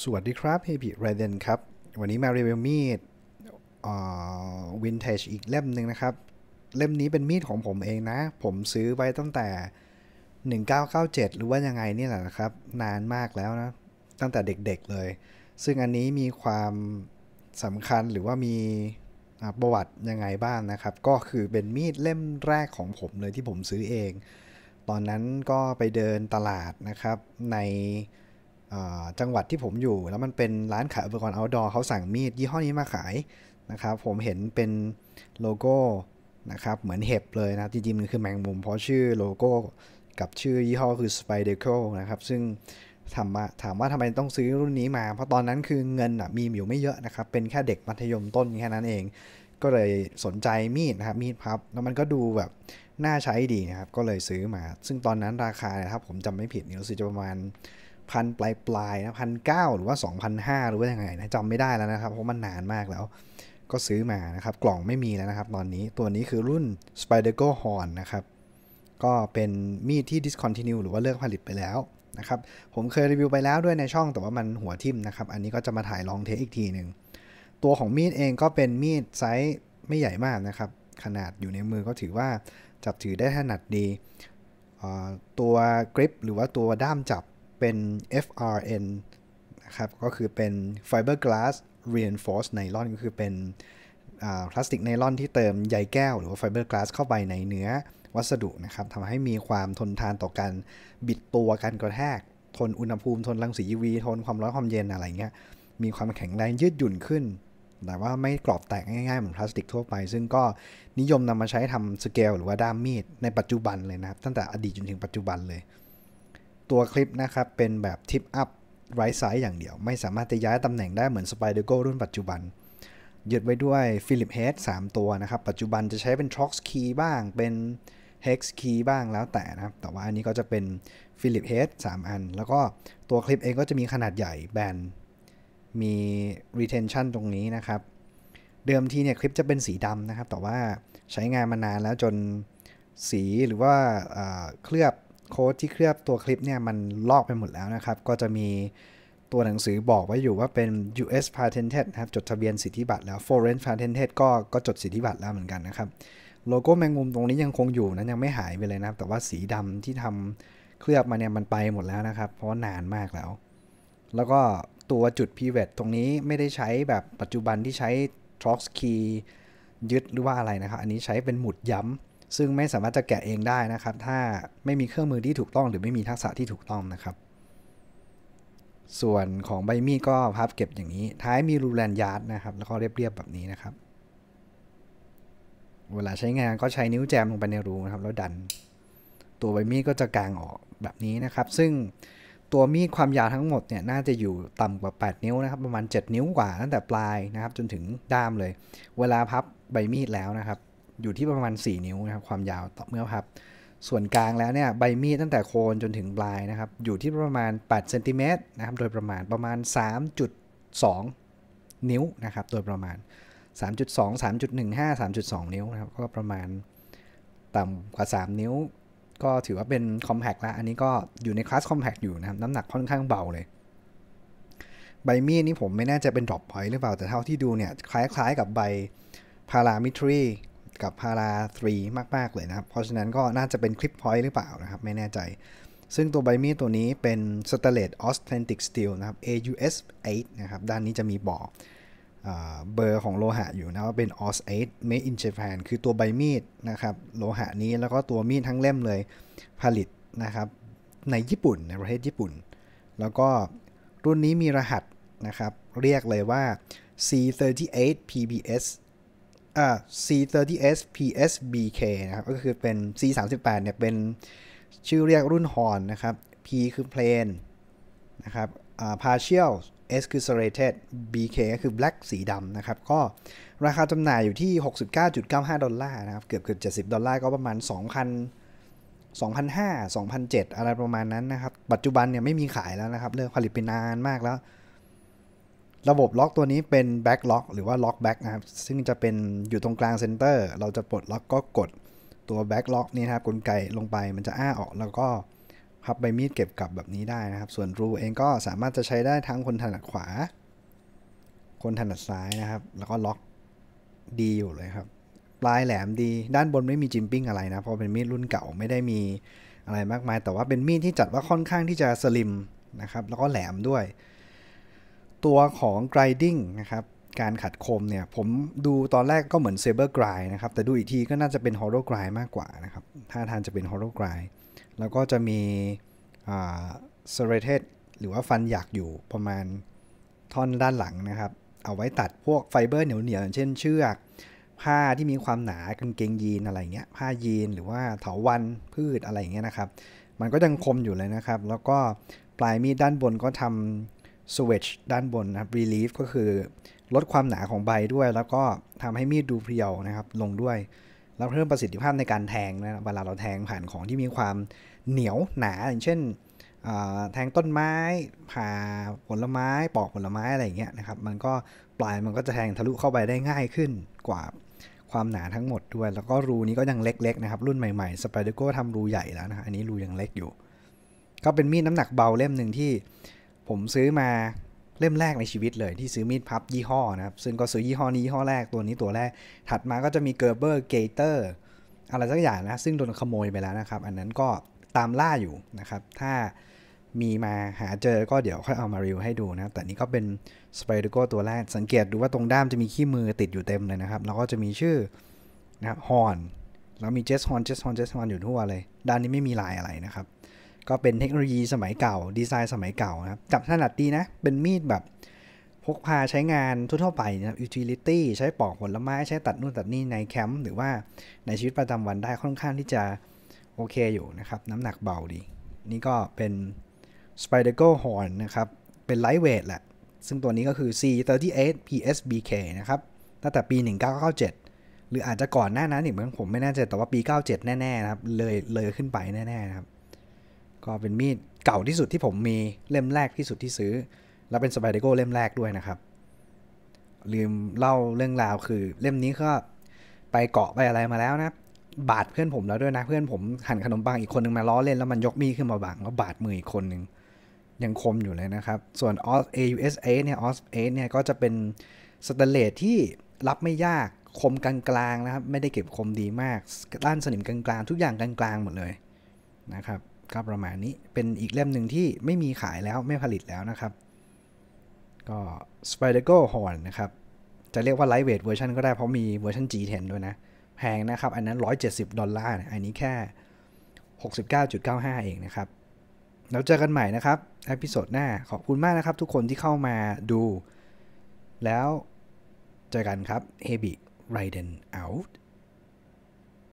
สวัสดีครับเฮปิเรเดนครับ วันนี้มารีวิวมีดวินเทจอีกเล่มหนึ่งนะครับ เล่มนี้เป็นมีดของผมเองนะ ผมซื้อไว้ตั้งแต่ 1997 หรือว่ายังไงนี่แหละนะครับ นานมากแล้วนะ ตั้งแต่เด็กๆเลย ซึ่งอันนี้มีความสำคัญหรือว่ามีประวัติยังไงบ้างนะครับ ก็คือเป็นมีดเล่มแรกของผมเลยที่ผมซื้อเอง ตอนนั้นก็ไปเดินตลาดนะครับในจังหวัดที่ผมอยู่แล้วมันเป็นร้านขายอุปกรณ์ outdoor เขาสั่งมีดยี่ห้อนี้มาขายนะครับผมเห็นเป็นโลโก้นะครับเหมือนเห็บเลยนะ จริงๆมันคือแมงมุม เพราะชื่อโลโก้กับชื่อยี่ห้อคือ Spydeco นะครับซึ่งถามว่าถามว่าทำไมต้องซื้อรุ่นนี้มา เพราะตอนนั้นคือเงินมีอยู่ไม่เยอะนะครับ เป็นแค่เด็กมัธยมต้นแค่นั้นเอง ก็เลยสนใจมีดนะครับมีดพับแล้วมันก็ดูแบบน่าใช้ดีนะครับก็เลยซื้อมา ซึ่งตอนนั้นราคาถ้ครับ ผมจำไม่ผิดนี่รู้สึกจะประมาณพันปลายปลายนะพันเหรือว่า 2,500 หรือว่ายังไงนะจำไม่ได้แล้วนะครับ เพราะมันนานมากแล้ว ก็ซื้อมานะครับ กล่องไม่มีแล้วนะครับตอนนี้ตัวนี้คือรุ่น s p i d e r g o Horn นะครับ ก็เป็นมีดที่ discontinue หรือว่าเลิกผลิตไปแล้วนะครับผมเคยรีวิวไปแล้วด้วยในช่องแต่ว่ามันหัวทิ่มนะครับ อันนี้ก็จะมาถ่ายลองเทสอีกทีหนึ่ง ตัวของมีดเองก็เป็นมีดไซส์ไม่ใหญ่มากนะครับขนาดอยู่ในมือก็ถือว่าจับถือได้ถนัดดีตัวกริปหรือว่าตัวด้ามจับเป็น FRN นะครับ ก็คือเป็น Fiberglass Reinforced Nylon ก็คือเป็นพลาสติกไนลอนที่เติมใยแก้ว หรือว่าไฟเบอร์กลาสเข้าไปในเนื้อวัสดุนะครับทำให้มีความทนทานต่อการบิดตัวการกระแทก ทนอุณหภูมิ ทนรังสี UV ทนความร้อนความเย็นอะไรเงี้ย มีความแข็งแรงยืดหยุ่นขึ้น แต่ว่าไม่กรอบแตกง่ายๆเหมือนพลาสติกทั่วไปซึ่งก็นิยมนำมาใช้ทำสเกลหรือว่าด้ามมีด ในปัจจุบันเลยนะครับ ตั้งแต่อดีตจนถึงปัจจุบันเลยตัวคลิปนะครับ เป็นแบบทิปอัพไรซ์ไซส์อย่างเดียว ไม่สามารถจะย้ายตำแหน่งได้เหมือนสไปเดอร์โกรุ่นปัจจุบันยึดไว้ด้วยฟิลิปเฮด3ตัวนะครับ ปัจจุบันจะใช้เป็นทกส์คีย์บ้าง เป็นเส์คีย์บ้างแล้วแต่นะครับ แต่ว่าอันนี้ก็จะเป็นฟิลิปเฮด3อัน แล้วก็ตัวคลิปเองก็จะมีขนาดใหญ่แบน มี retention ตรงนี้นะครับ เดิมทีเนี่ยคลิปจะเป็นสีดำนะครับแต่ว่าใช้งานมานานแล้วจนสีหรือว่าเคลือบโค้ดที่เคลือบตัวคลิปเนี่ยมันลอกไปหมดแล้วนะครับก็จะมีตัวหนังสือบอกไว้อยู่ว่าเป็น U.S. patented นะครับจดทะเบียนสิทธิบัตรแล้ว foreign patented ก็ก็จดสิทธิบัตรแล้วเหมือนกันนะครับโลโก้แมงมุมตรงนี้ยังคงอยู่นะยังไม่หายไปเลยนะครับแต่ว่าสีดำที่ทำเคลือบมาเนี่ยมันไปหมดแล้วนะครับ เพราะานานมากแล้ว แล้วก็ตัวจุด pivot ตรงนี้ไม่ได้ใช้แบบปัจจุบันที่ใช้ t r o x key ยึดหรือว่าอะไรนะครับอันนี้ใช้เป็นหมุดย้ำซึ่งไม่สามารถจะแกะเองได้นะครับ ถ้าไม่มีเครื่องมือที่ถูกต้องหรือไม่มีทักษะที่ถูกต้องนะครับ ส่วนของใบมีดก็พับเก็บอย่างนี้ท้ายมีรูแลนยาร์ดนะครับแล้วก็เรียบๆแบบนี้นะครับ เวลาใช้งานก็ใช้นิ้วแจมลงไปในรูนะครับ แล้วดันตัวใบมีดก็จะกางออกแบบนี้นะครับ ซึ่งตัวมีดความยาวทั้งหมดเนี่ยน่าจะอยู่ต่ำกว่า 8 นิ้วนะครับประมาณ 7 นิ้วกว่าตั้งแต่ปลายนะครับ จนถึงด้ามเลย เวลาพับใบมีดแล้วนะครับอยู่ที่ประมาณ 4 นิ้วนะครับความยาวต่อเมื่อพับส่วนกลางแล้วเนี่ยใบมีดตั้งแต่โคนจนถึงปลายนะครับ อยู่ที่ประมาณ8เซนติเมตรนะครับโดยประมาณประมาณ 3.2 นิ้วนะครับ โดยประมาณ 3.2 3.15 3.2 นิ้วนะครับก็ประมาณต่ำกว่า 3 นิ้ว ก็ถือว่าเป็นคอมแพกละ อันนี้ก็อยู่ในคลาสคอมแพกอยู่นะครับน้ำหนักค่อนข้างเบาเลยใบมีดนี้ผมไม่แน่ใจเป็นดรอปพอยต์หรือเปล่า แต่เท่าที่ดูเนี่ยคล้าย ๆ กับใบพารามิทรีกับพารา3 มาก ๆ เลยนะครับ เพราะฉะนั้นก็น่าจะเป็นคลิปพอยต์หรือเปล่านะครับ ไม่แน่ใจ ซึ่งตัวใบมีดตัวนี้เป็นสเตเลตออสเทนติกสตีลนะครับ AUS 8นะครับ ด้านนี้จะมีบอกเบอร์ของโลหะอยู่นะว่าเป็น OS 8 Made in Japan คือตัวใบมีดนะครับโลหะนี้แล้วก็ตัวมีดทั้งเล่มเลยผลิตนะครับในญี่ปุ่นในประเทศญี่ปุ่น แล้วก็รุ่นนี้มีรหัสนะครับเรียกเลยว่า C38 PBS ่า C30S PSBK นะครับ ก็คือเป็น C38 เนี่ยเป็นชื่อเรียกรุ่นฮอนนะครับ P คือ plain นะครับอ่า partial S คือ serrated BK ก็คือ black สีดำนะครับ ก็ราคาจำหน่ายอยู่ที่ 69.95 ดอลลาร์นะครับ เกือบเกือบ70 ดอลลาร์ก็ประมาณ 2,000 2,005 2,007 อะไรประมาณนั้นนะครับ ปัจจุบันเนี่ยไม่มีขายแล้วนะครับ เลิกผลิตไปนานมากแล้วระบบล็อกตัวนี้เป็นแบ็กล็อกหรือว่าล็อกแบ็กนะครับ ซึ่งจะเป็นอยู่ตรงกลางเซนเตอร์ เราจะปลดล็อกก็กดตัวแบ็กล็อกนี่นะครับ กลไกลงไปมันจะอ้าออกแล้วก็พับใบมีดเก็บกลับแบบนี้ได้นะครับ ส่วนรูเองก็สามารถจะใช้ได้ทั้งคนถนัดขวา คนถนัดซ้ายนะครับ แล้วก็ล็อกดีอยู่เลยครับ ปลายแหลมดีด้านบนไม่มีจิมปิ้งอะไรนะเพราะเป็นมีดรุ่นเก่าไม่ได้มีอะไรมากมายแต่ว่าเป็นมีดที่จัดว่าค่อนข้างที่จะสลิมนะครับแล้วก็แหลมด้วยตัวของ grinding นะครับ การขัดคมเนี่ย ผมดูตอนแรกก็เหมือน Saber g r i นะครับ แต่ดูอีกทีก็น่าจะเป็น Hollow g r i มากกว่านะครับท่าทางจะเป็น Hollow g r i แล้วก็จะมี s e r r a t e d หรือว่าฟันหยักอยู่ประมาณท่อนด้านหลังนะครับ เอาไว้ตัดพวกไฟเบอร์เหนียวๆเช่นเชือกผ้าที่มีความหนากางเกงยีนอะไรเงี้ยผ้ายีนหรือว่าเถาวันพืชอะไรเงี้ยนะครับมันก็ยังคมอยู่เลยนะครับแล้วก็ปลายมีดด้านบนก็ทำสวิชด้านบนนะครับรีลีฟก็คือลดความหนาของใบด้วย แล้วก็ทำให้มีดดูเพียวนะครับลงด้วยแล้วเพิ่มประสิทธิภาพในการแทงนะเวลาเราแทงผ่านของที่มีความเหนียวหนา อย่างเช่นแทงต้นไม้ผ่าผลไม้ปอกผลไม้อะไรอย่างเงี้ยนะครับมันก็ปลายมันก็จะแทงทะลุเข้าไปได้ง่ายขึ้น กว่าความหนาทั้งหมดด้วยแล้วก็รูนี้ก็ยังเล็กๆนะครับรุ่นใหม่ๆสไปเดอร์โก้ทำรูใหญ่แล้วนะอันนี้รูยังเล็กอยู่ ก็เป็นมีดน้ำหนักเบาเล่มหนึ่งที่ผมซื้อมาเล่มแรกในชีวิตเลยที่ซื้อมีดพับยี่ห้อนะครับ ซึ่งก็ซื้อยี่ห้อนี้ยี่ห้อแรกตัวนี้ตัวแรกถัดมาก็จะมีเกอร์เบอร์เกเตอร์อะไรสักอย่างนะซึ่งโดนขโมยไปแล้วนะครับ อันนั้นก็ตามล่าอยู่นะครับ ถ้ามีมาหาเจอก็เดี๋ยวค่อยเอามารีวิวให้ดูนะแต่นี้ก็เป็นสไปเดอร์โกตัวแรก สังเกตดูว่าตรงด้ามจะมีขี้มือติดอยู่เต็มเลยนะครับ แล้วก็จะมีชื่อนะฮอนแล้วมีเจสฮอนเจสฮอนเจสฮอนอยู่ทั่วเลยด้านนี้ไม่มีลายอะไรนะครับก็เป็นเทคโนโลยีสมัยเก่าดีไซน์สมัยเก่านะครับ จับถนัดดีนะ เป็นมีดแบบ พกพาใช้งานทั่วไปนะครับยูทิลิตี้ ใช้ปอกผลไม้ใช้ตัดนู่นตัดนี่ในแคมป์หรือว่าในชีวิตประจำวันได้ค่อนข้างที่จะโอเคอยู่นะครับ น้ำหนักเบาดี นี่ก็เป็น s p i d e r g o Horn นะครับ เป็นไลท์เวทแหละ ซึ่งตัวนี้ก็คือ C38 PSBK นะครับตั้งแต่ปี 1997 หรืออาจจะก่อนหน้านั้นอีกมั้งผม ไม่แน่ใจแต่ว่าปี 97แน่ๆนะครับเลยเลยขึ้นไปแน่ๆนะครับก็เป็นมีดเก่าที่สุดที่ผมมีเล่มแรกที่สุดที่ซื้อ แล้วเป็นสไปเดโก้เล่มแรกด้วยนะครับ ลืมเล่าเรื่องราวคือเล่มนี้ก็ ไปเกาะไปอะไรมาแล้วนะบาดเพื่อนผมแล้วด้วยนะ เพื่อนผมหั่นขนมปังอีกคนนึงมาล้อเล่นแล้วมันยกมีดขึ้นมาบังแล้วบาดมืออีกคนนึง ยังคมอยู่เลยนะครับ ส่วน OS AUS 8เนี่ย OS สเนี่ยก็จะเป็นสเตเลสที่รับไม่ยากคมกลางๆนะครับ ไม่ได้เก็บคมดีมากด้านสนิมกลางๆทุกอย่างกลางๆหมดเลยนะครับก็ประมาณนี้ เป็นอีกเล่มหนึ่งที่ไม่มีขายแล้วไม่ผลิตแล้วนะครับ ก็ Spider Go Horn นะครับ จะเรียกว่า lightweight Version ก็ได้เพราะมีเวอร์ชัน G10 ด้วยนะ แพงนะครับ อันนั้น 170 ดอลลาร์ อันนี้แค่ 69.95 เองนะครับ แล้วเจอกันใหม่นะครับอพิโซดหน้า ขอบคุณมากนะครับ ทุกคนที่เข้ามาดู แล้วเจอกันครับ h e b i Raiden out